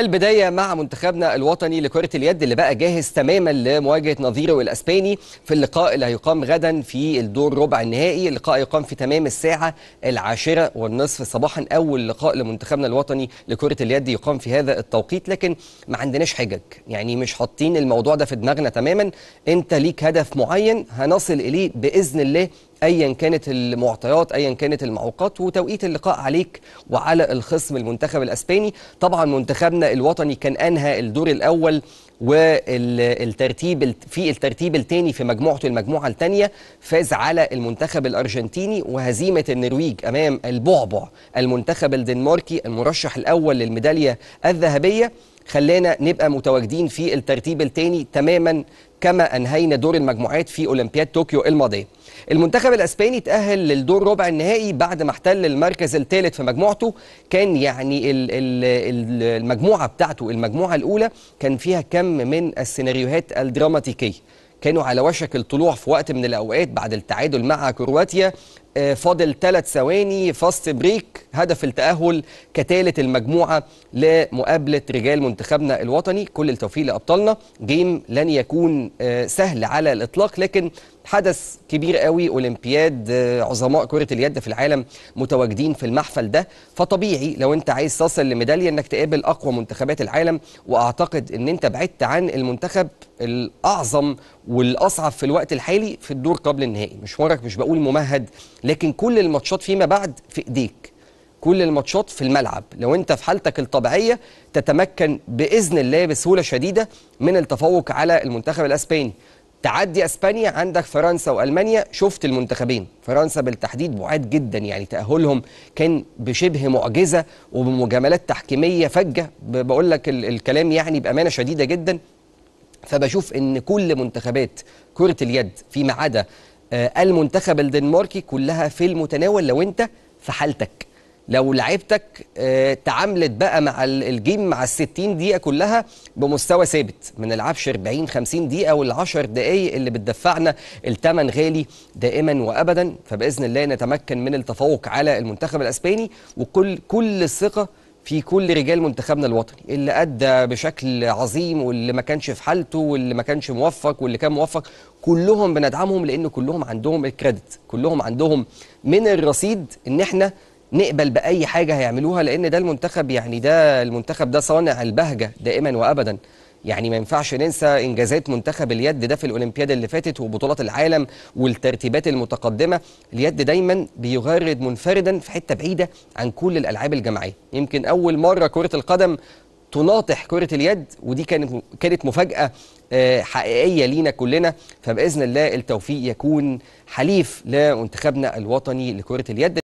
البداية مع منتخبنا الوطني لكرة اليد اللي بقى جاهز تماما لمواجهة نظيره الأسباني في اللقاء اللي هيقام غدا في الدور ربع النهائي اللقاء يقام في تمام الساعة العاشرة والنصف صباحا أول لقاء لمنتخبنا الوطني لكرة اليد يقام في هذا التوقيت لكن ما عندناش حجج يعني مش حاطين الموضوع ده في دماغنا تماما أنت ليك هدف معين هنصل إليه بإذن الله ايا كانت المعطيات ايا كانت المعوقات وتوقيت اللقاء عليك وعلى الخصم المنتخب الاسباني طبعا منتخبنا الوطني كان انهى الدور الاول والترتيب في الترتيب الثاني في مجموعته المجموعه الثانيه فاز على المنتخب الارجنتيني وهزيمه النرويج امام البعبع المنتخب الدنماركي المرشح الاول للميداليه الذهبيه خلانا نبقى متواجدين في الترتيب الثاني تماما كما انهينا دور المجموعات في اولمبياد طوكيو الماضيه. المنتخب الاسباني تاهل للدور ربع النهائي بعد ما احتل المركز الثالث في مجموعته، كان يعني المجموعه بتاعته المجموعه الاولى كان فيها كم من السيناريوهات الدراماتيكيه. كانوا على وشك الطلوع في وقت من الاوقات بعد التعادل مع كرواتيا آه، فاضل ثلاث ثواني فاست بريك هدف التأهل كتالت المجموعة لمقابلة رجال منتخبنا الوطني كل التوفيق لأبطالنا جيم لن يكون آه، سهل على الإطلاق لكن حدث كبير قوي اولمبياد آه، عظماء كره اليد في العالم متواجدين في المحفل ده فطبيعي لو انت عايز تصل لميداليه انك تقابل اقوى منتخبات العالم واعتقد ان انت بعدت عن المنتخب الاعظم والاصعب في الوقت الحالي في الدور قبل النهائي مشوارك مش بقول ممهد لكن كل الماتشات فيما بعد في ايديك كل الماتشات في الملعب لو انت في حالتك الطبيعيه تتمكن باذن الله بسهوله شديده من التفوق على المنتخب الاسباني تعدي اسبانيا عندك فرنسا والمانيا شفت المنتخبين فرنسا بالتحديد بعاد جدا يعني تاهلهم كان بشبه معجزه وبمجاملات تحكيميه فجه بقول لك الكلام يعني بامانه شديده جدا فبشوف ان كل منتخبات كره اليد فيما عدا آه، المنتخب الدنماركي كلها في المتناول لو انت في حالتك لو لعيبتك آه، تعاملت بقى مع الجيم مع ال 60 دقيقه كلها بمستوى ثابت ما نلعبش 40 50 دقيقه وال 10 دقائق اللي بتدفعنا الثمن غالي دائما وابدا فباذن الله نتمكن من التفوق على المنتخب الاسباني وكل كل الثقه في كل رجال منتخبنا الوطني اللي أدى بشكل عظيم واللي ما كانش في حالته واللي ما كانش موفق واللي كان موفق كلهم بندعمهم لأن كلهم عندهم الكريدت كلهم عندهم من الرصيد إن إحنا نقبل باي حاجه هيعملوها لان ده المنتخب يعني ده المنتخب ده صانع البهجه دائما وابدا يعني ما ينفعش ننسى انجازات منتخب اليد ده في الاولمبياد اللي فاتت وبطولات العالم والترتيبات المتقدمه اليد دايما بيغرد منفردا في حته بعيده عن كل الالعاب الجماعيه يمكن اول مره كره القدم تناطح كره اليد ودي كانت كانت مفاجاه آه، حقيقيه لينا كلنا فباذن الله التوفيق يكون حليف لمنتخبنا الوطني لكره اليد